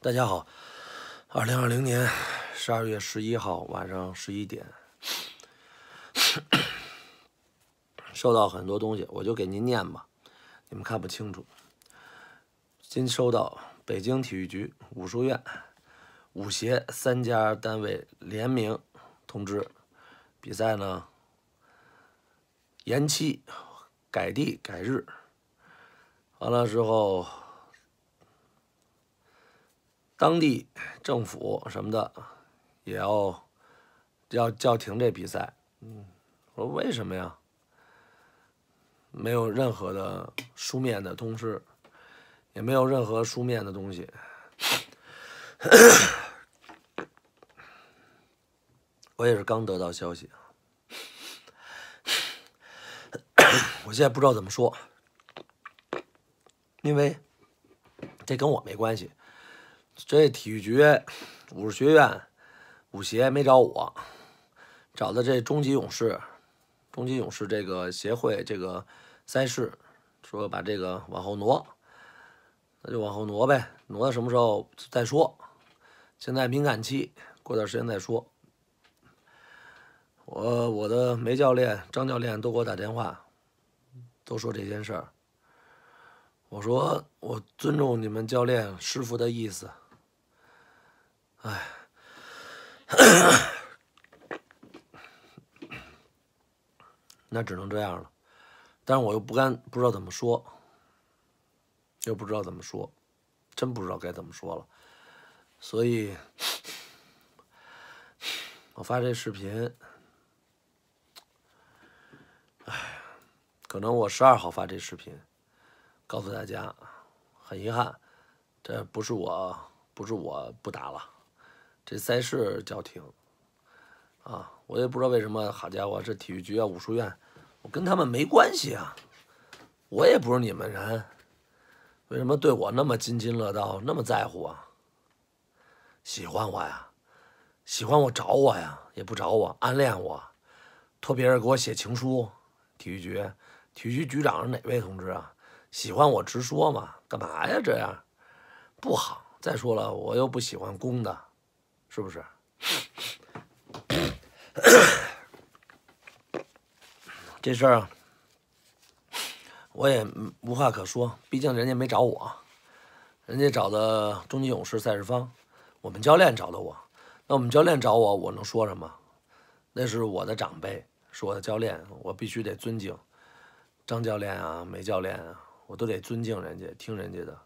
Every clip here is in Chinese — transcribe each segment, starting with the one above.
大家好，二零二零年十二月十一号晚上十一点，收到很多东西，我就给您念吧，你们看不清楚。今收到北京体育局、武术院、武协三家单位联名通知，比赛呢延期，改地改日。完了之后。当地政府什么的也要要叫停这比赛。嗯，我说为什么呀？没有任何的书面的通知，也没有任何书面的东西。我也是刚得到消息，我现在不知道怎么说，因为这跟我没关系。这体育局、武术学院、武协没找我，找的这终极勇士、终极勇士这个协会这个赛事，说把这个往后挪，那就往后挪呗，挪到什么时候再说。现在敏感期，过段时间再说。我、我的梅教练、张教练都给我打电话，都说这件事儿。我说我尊重你们教练师傅的意思。哎，那只能这样了。但是我又不甘，不知道怎么说，又不知道怎么说，真不知道该怎么说了。所以，我发这视频。哎，可能我十二号发这视频，告诉大家，很遗憾，这不是我，不是我不打了。这赛事叫停，啊，我也不知道为什么。好家伙，这体育局啊，武术院，我跟他们没关系啊，我也不是你们人，为什么对我那么津津乐道，那么在乎啊？喜欢我呀？喜欢我找我呀？也不找我，暗恋我，托别人给我写情书。体育局，体育局局长是哪位同志啊？喜欢我直说嘛，干嘛呀？这样不好。再说了，我又不喜欢公的。是不是？这事儿我也无话可说，毕竟人家没找我，人家找的终极勇士赛事方，我们教练找的我。那我们教练找我，我能说什么？那是我的长辈，是我的教练，我必须得尊敬。张教练啊，梅教练啊，我都得尊敬人家，听人家的。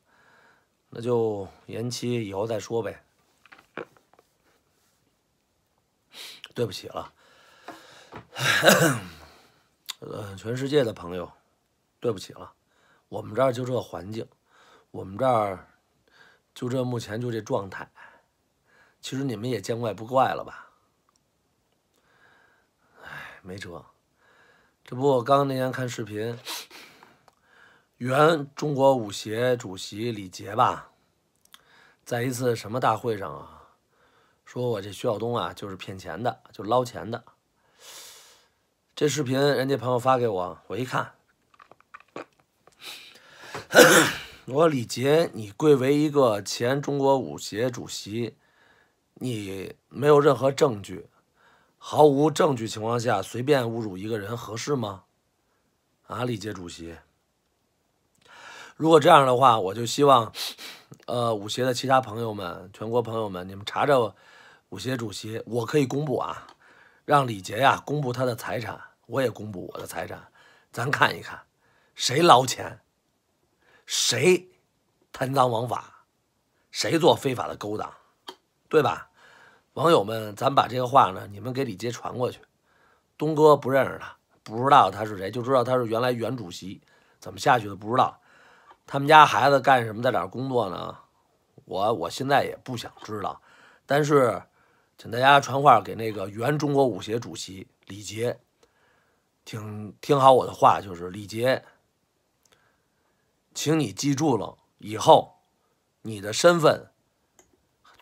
那就延期以后再说呗。对不起了，呃，全世界的朋友，对不起了，我们这儿就这环境，我们这儿就这目前就这状态，其实你们也见怪不怪了吧？哎，没辙，这不我刚那天看视频，原中国舞协主席李杰吧，在一次什么大会上啊？说我这徐晓东啊，就是骗钱的，就捞钱的。这视频人家朋友发给我，我一看，我李杰，你贵为一个前中国舞协主席，你没有任何证据，毫无证据情况下随便侮辱一个人合适吗？啊，李杰主席，如果这样的话，我就希望，呃，舞协的其他朋友们、全国朋友们，你们查查。武协主席，我可以公布啊，让李杰呀公布他的财产，我也公布我的财产，咱看一看，谁捞钱，谁贪赃枉法，谁做非法的勾当，对吧？网友们，咱把这个话呢，你们给李杰传过去。东哥不认识他，不知道他是谁，就知道他是原来原主席，怎么下去的不知道。他们家孩子干什么，在哪儿工作呢？我我现在也不想知道，但是。请大家传话给那个原中国武协主席李杰，请听好我的话，就是李杰，请你记住了，以后你的身份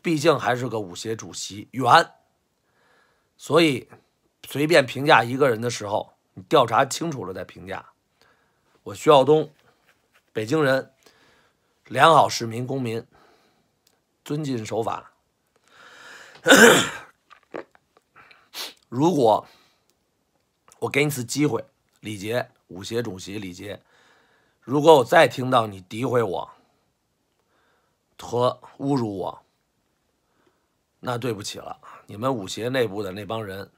毕竟还是个武协主席，原，所以随便评价一个人的时候，你调查清楚了再评价。我徐耀东，北京人，良好市民公民，遵纪守法。如果我给你次机会，李杰，武协主席李杰，如果我再听到你诋毁我和侮辱我，那对不起了，你们武协内部的那帮人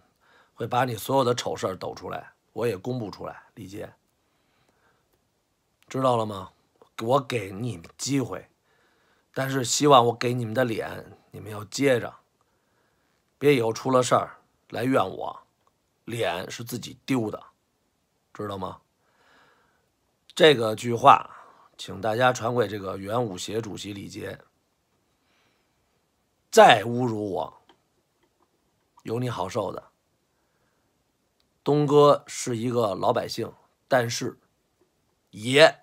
会把你所有的丑事抖出来，我也公布出来，李杰，知道了吗？我给你们机会，但是希望我给你们的脸，你们要接着。别以后出了事儿来怨我，脸是自己丢的，知道吗？这个句话，请大家传给这个元武协主席李杰。再侮辱我，有你好受的。东哥是一个老百姓，但是爷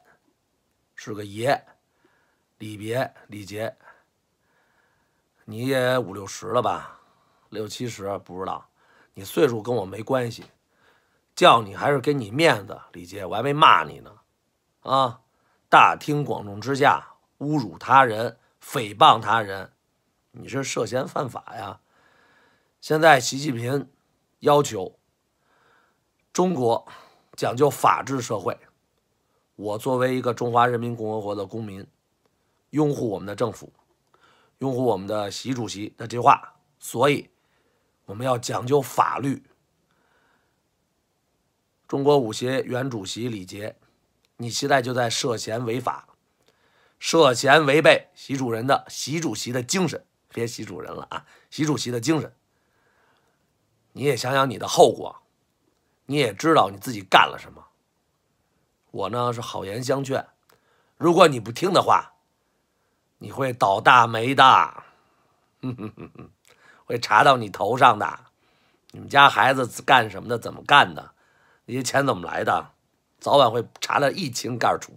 是个爷。李别李杰，你也五六十了吧？六七十不知道，你岁数跟我没关系，叫你还是给你面子，李杰，我还没骂你呢，啊！大庭广众之下侮辱他人、诽谤他人，你是涉嫌犯法呀！现在习近平要求中国讲究法治社会，我作为一个中华人民共和国的公民，拥护我们的政府，拥护我们的习主席的句话，所以。我们要讲究法律。中国武协原主席李杰，你现在就在涉嫌违法，涉嫌违背习主任的习主席的精神，别习主任了啊，习主席的精神。你也想想你的后果，你也知道你自己干了什么。我呢是好言相劝，如果你不听的话，你会倒大霉的。哼哼哼哼。会查到你头上的，你们家孩子干什么的？怎么干的？那些钱怎么来的？早晚会查的一清二楚。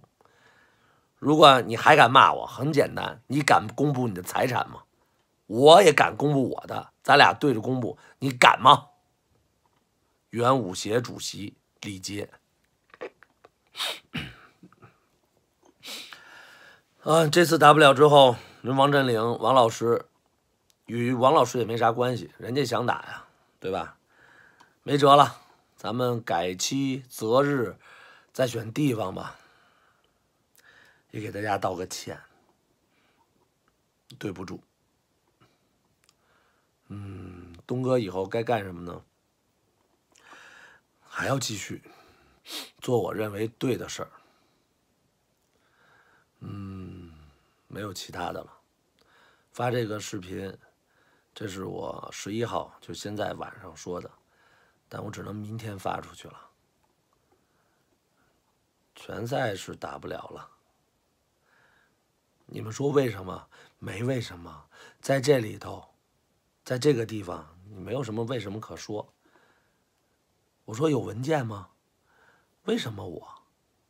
如果你还敢骂我，很简单，你敢公布你的财产吗？我也敢公布我的，咱俩对着公布，你敢吗？元武协主席李杰，啊，这次打不了之后，人王振林王老师。与王老师也没啥关系，人家想打呀，对吧？没辙了，咱们改期择日，再选地方吧。也给大家道个歉，对不住。嗯，东哥以后该干什么呢？还要继续做我认为对的事儿。嗯，没有其他的了，发这个视频。这是我十一号就现在晚上说的，但我只能明天发出去了。全赛是打不了了。你们说为什么？没为什么。在这里头，在这个地方，你没有什么为什么可说。我说有文件吗？为什么我，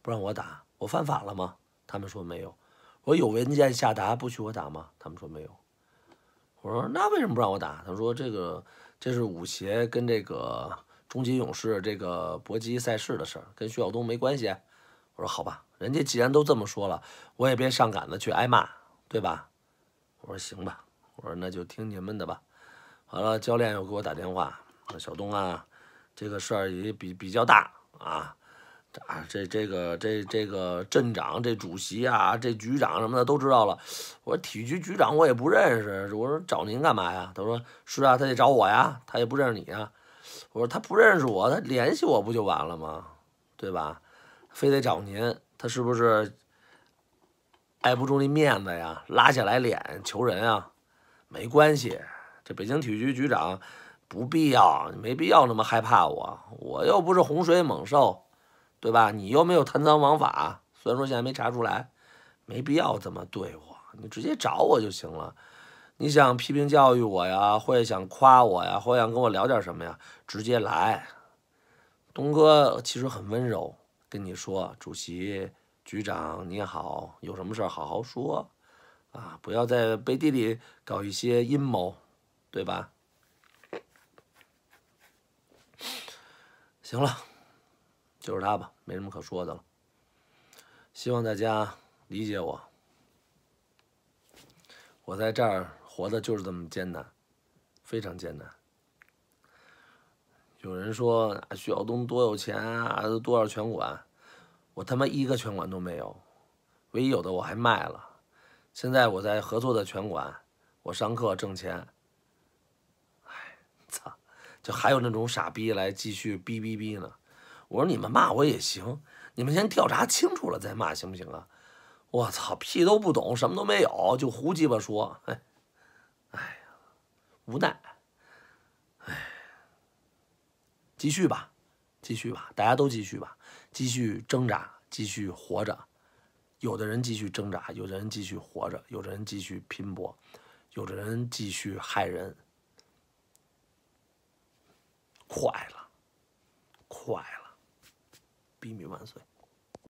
不让我打？我犯法了吗？他们说没有。我有文件下达不许我打吗？他们说没有。我说那为什么不让我打？他说这个这是武协跟这个终极勇士这个搏击赛事的事儿，跟徐晓东没关系。我说好吧，人家既然都这么说了，我也别上赶子去挨骂，对吧？我说行吧，我说那就听你们的吧。完了，教练又给我打电话，小东啊，这个事儿也比比较大啊。啊，这这个这这个镇长、这主席啊、这局长什么的都知道了。我说体育局局长我也不认识，我说找您干嘛呀？他说是啊，他得找我呀，他也不认识你啊。我说他不认识我，他联系我不就完了吗？对吧？非得找您，他是不是碍不住那面子呀？拉下来脸求人啊？没关系，这北京体育局局长不必要，没必要那么害怕我，我又不是洪水猛兽。对吧？你又没有贪赃枉法，虽然说现在没查出来，没必要这么对我，你直接找我就行了。你想批评教育我呀，或者想夸我呀，或者想跟我聊点什么呀，直接来。东哥其实很温柔，跟你说，主席、局长你好，有什么事好好说啊，不要在背地里搞一些阴谋，对吧？行了。就是他吧，没什么可说的了。希望大家理解我。我在这儿活的就是这么艰难，非常艰难。有人说徐晓东多有钱啊，多少拳馆？我他妈一个拳馆都没有，唯一有的我还卖了。现在我在合作的拳馆，我上课挣钱。哎，操！就还有那种傻逼来继续逼逼逼呢。我说你们骂我也行，你们先调查清楚了再骂行不行啊？我操，屁都不懂，什么都没有，就胡鸡巴说，哎，哎呀，无奈，哎，继续吧，继续吧，大家都继续吧，继续挣扎，继续活着，有的人继续挣扎，有的人继续活着，有的人继续拼搏，有的人继续害人，快了，快了。陛下万岁！